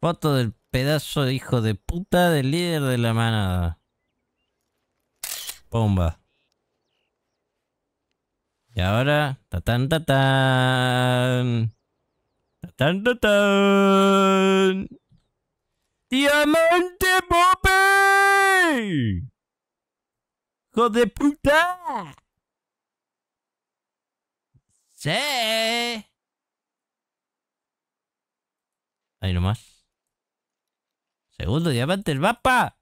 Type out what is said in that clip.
Foto del pedazo de hijo de puta del líder de la manada. Bomba. Y ahora... ¡Tatán, tatán! ¡Tatán, tatán! ¡Diamante Popey ¡Hijo de puta! ¡Sí! Ahí nomás. Segundo diamante el mapa.